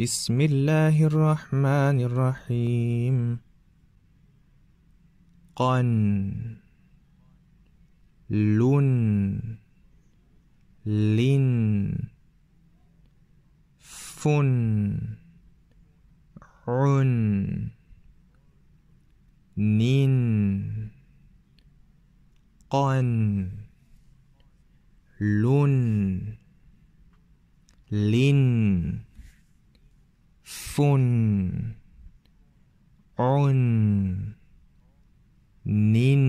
بسم الله الرحمن الرحيم قن لن لن فن عن نن قن لن لن عفون عن نن